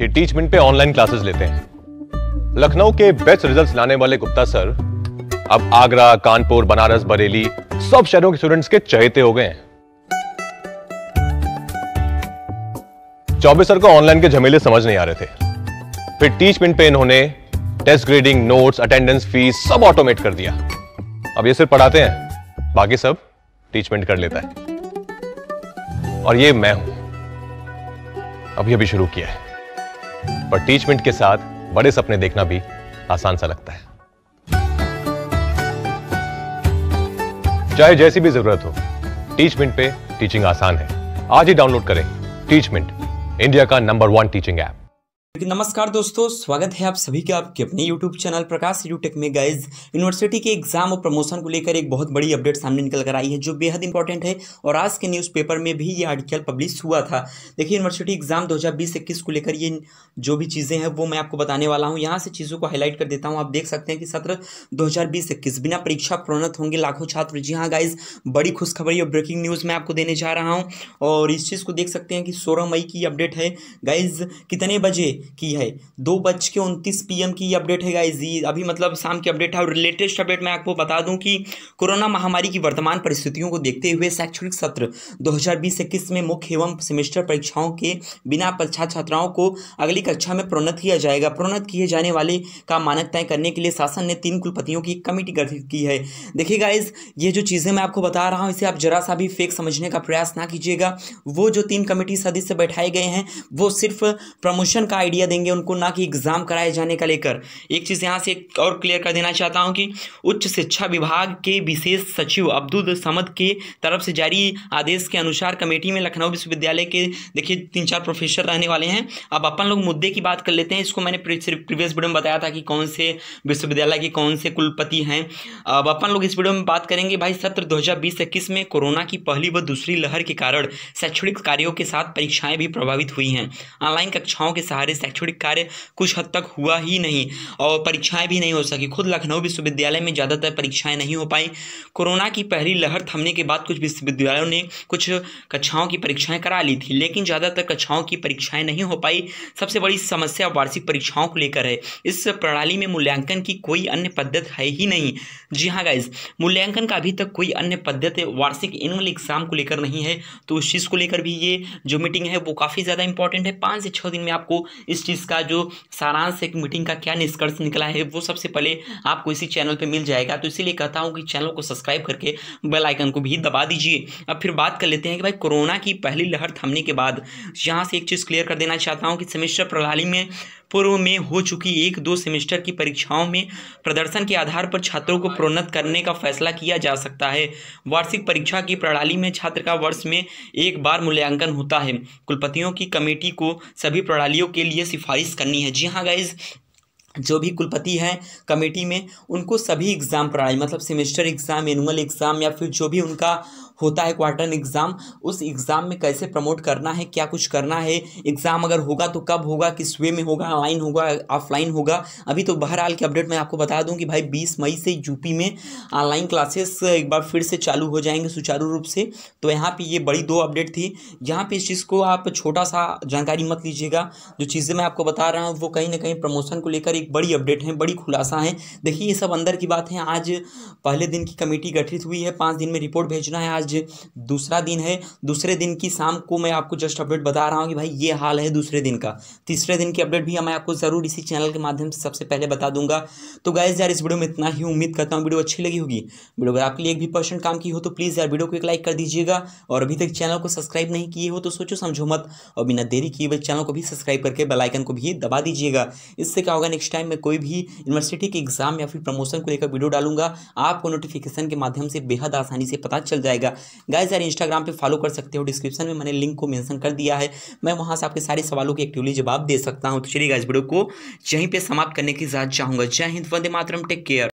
ये टीचमेंट पे online classes लेते हैं लखनऊ के बेस्ट रिजल्ट्स लाने वाले गुप्ता सर अब आगरा कानपुर बनारस बरेली सब शहरों के स्टूडेंट्स के चहेते हो गए हैं चौबे सर को ऑनलाइन के झमेले समझ नहीं आ रहे थे फिर टीच मिनट पे इन्होंने test grading notes attendance fees सब ऑटोमेट कर दिया अब ये सिर्फ पढ़ाते हैं बाकी सब टीचमेंट कर लेता है और ये मैं हूं अभी अभी शुरू किया है पर टीचमेंट के साथ बड़े सपने देखना भी आसान सा लगता है चाहे जैसी भी जरूरत हो टीचमेंट पे टीचिंग आसान है आज ही डाउनलोड करें टीचमेंट इंडिया का नंबर वन टीचिंग ऐप नमस्कार दोस्तों स्वागत है आप सभी का आपके अपने YouTube चैनल प्रकाश यूटेक में गाइज यूनिवर्सिटी के एग्जाम और प्रमोशन को लेकर एक बहुत बड़ी अपडेट सामने निकल कर आई है जो बेहद इंपॉर्टेंट है और आज के न्यूज़पेपर में भी ये आर्टिकल पब्लिश हुआ था देखिए यूनिवर्सिटी एग्जाम 2020-21 को लेकर ये जो भी चीज़ें हैं वो मैं आपको बताने वाला हूँ यहाँ से चीज़ों को हाईलाइट कर देता हूँ आप देख सकते हैं कि सत्र दो बिना परीक्षा प्रोन्नत होंगे लाखों छात्र जी हाँ गाइज बड़ी खुशखबरी और ब्रेकिंग न्यूज़ मैं आपको देने जा रहा हूँ और इस चीज़ को देख सकते हैं कि सोलह मई की अपडेट है गाइज कितने बजे की है दो बज के उनतीस पी की अपडेट है गाइज ये अभी मतलब शाम की अपडेट है और लेटेस्ट अपडेट मैं आपको बता दूं कि कोरोना महामारी की वर्तमान परिस्थितियों को देखते हुए शैक्षणिक सत्र 2020-21 में मुख्य एवं सेमेस्टर परीक्षाओं के बिना परीक्षा छात्राओं को अगली कक्षा में प्रोन्नत किया जाएगा प्रोन्नत किए जाने वाले का मानक तय करने के लिए शासन ने तीन कुलपतियों की कमेटी गठित की है देखिए गाइज ये जो चीज़ें मैं आपको बता रहा हूँ इसे आप जरा सा भी फेक समझने का प्रयास ना कीजिएगा वो जो तीन कमेटी सदस्य बैठाए गए हैं वो सिर्फ प्रमोशन का आइडिया देंगे उनको ना कि एग्ज़ाम कराए जाने का लेकर एक चीज़ यहाँ से और क्लियर कर देना चाहता हूँ कि उच्च शिक्षा विभाग के विशेष सचिव अब्दुल समद के तरफ से जारी आदेश के अनुसार कमेटी में लखनऊ विश्वविद्यालय के देखिए तीन चार प्रोफेसर रहने वाले हैं अब अपन लोग मुद्दे की बात कर लेते हैं इसको मैंने प्रीवियस वीडियो में बताया था कि कौन से विश्वविद्यालय के कौन से कुलपति हैं अब अपन लोग इस वीडियो में बात करेंगे भाई सत्र दो हज़ार में कोरोना की पहली व दूसरी लहर के कारण शैक्षणिक कार्यों के साथ परीक्षाएं भी प्रभावित हुई हैं ऑनलाइन कक्षाओं के सहारे शैक्षणिक कार्य कुछ हद तक हुआ ही नहीं और परीक्षाएं भी नहीं हो सकी खुद लखनऊ विश्वविद्यालय में ज़्यादातर परीक्षाएं नहीं हो पाई कोरोना की पहली लहर थमने के बाद कुछ विश्वविद्यालयों ने कुछ कक्षाओं की परीक्षाएं करा ली थी लेकिन ज़्यादातर कक्षाओं की परीक्षाएं नहीं हो पाई सबसे बड़ी समस्या वार्षिक परीक्षाओं को लेकर है इस प्रणाली में मूल्यांकन की कोई अन्य पद्धति है ही नहीं जी हाँ गाइज मूल्यांकन का अभी तक कोई अन्य पद्धति वार्षिक एनुअल एग्जाम को लेकर नहीं है तो उस चीज़ को लेकर भी ये जो मीटिंग है वो काफ़ी ज़्यादा इंपॉर्टेंट है पाँच से छः दिन में आपको इस चीज़ का जो सारांश एक मीटिंग का क्या निष्कर्ष निकला है वो सबसे पहले आपको इसी चैनल पर मिल जाएगा तो इसीलिए कहता हूँ कि चैनल को सब्सक्राइब करके बेल आइकन को भी दबा दीजिए अब फिर बात कर लेते हैं कि भाई कोरोना की पहली लहर थमने के बाद यहाँ से एक चीज़ क्लियर कर देना चाहता हूँ कि सेमेस्टर प्रणाली में पूर्व में हो चुकी एक दो सेमेस्टर की परीक्षाओं में प्रदर्शन के आधार पर छात्रों को प्रोन्नत करने का फैसला किया जा सकता है वार्षिक परीक्षा की प्रणाली में छात्र का वर्ष में एक बार मूल्यांकन होता है कुलपतियों की कमेटी को सभी प्रणालियों के लिए सिफारिश करनी है जी हाँ गाइज जो भी कुलपति हैं कमेटी में उनको सभी एग्ज़ाम प्रणाली मतलब सेमेस्टर एग्ज़ाम एनुअल एग्ज़ाम या फिर जो भी उनका होता है क्वार्टन एग्ज़ाम उस एग्ज़ाम में कैसे प्रमोट करना है क्या कुछ करना है एग्ज़ाम अगर होगा तो कब होगा किस वे में होगा ऑनलाइन होगा ऑफलाइन होगा अभी तो बहरहाल के अपडेट मैं आपको बता दूं कि भाई बीस मई से यूपी में ऑनलाइन क्लासेस एक बार फिर से चालू हो जाएंगे सुचारू रूप से तो यहाँ पर ये बड़ी दो अपडेट थी यहाँ पर इस चीज़ को आप छोटा सा जानकारी मत लीजिएगा जो चीज़ें मैं आपको बता रहा हूँ वो कहीं ना कहीं प्रमोशन को लेकर एक बड़ी अपडेट है बड़ी खुलासा है देखिए ये सब अंदर की बात है आज पहले दिन की कमेटी गठित हुई है पाँच दिन में रिपोर्ट भेजना है आज आज दूसरा दिन है दूसरे दिन की शाम को मैं आपको जस्ट अपडेट बता रहा हूँ कि भाई ये हाल है दूसरे दिन का तीसरे दिन की अपडेट भी मैं आपको ज़रूर इसी चैनल के माध्यम से सबसे पहले बता दूंगा तो गाइज यार इस वीडियो में इतना ही उम्मीद करता हूँ वीडियो अच्छी लगी होगी वीडियो अगर आपके लिए एक भी परसेंट काम की हो तो प्लीज़ यार वीडियो को एक लाइक कर दीजिएगा और अभी तक चैनल को सब्सक्राइब नहीं किए हो तो सोचो समझो मत और बिना देरी किए चैनल को भी सब्सक्राइब करके बेलाइकन को भी दबा दीजिएगा इससे क्या होगा नेक्स्ट टाइम मैं कोई भी यूनिवर्सिटी के एग्जाम या फिर प्रमोशन को लेकर वीडियो डालूंगा आपको नोटिफिकेशन के माध्यम से बेहद आसानी से पता चल जाएगा गाइज यार इंस्टाग्राम पे फॉलो कर सकते हो डिस्क्रिप्शन में मैंने लिंक को मेंशन कर दिया है मैं वहाँ से आपके सारे सवालों के एक्टिवली जवाब दे सकता हूँ तो चलिए गाइज वीडियो को यहीं पर समाप्त करने की इजाज़त चाहूँगा जय हिंद वंदे मातरम टेक केयर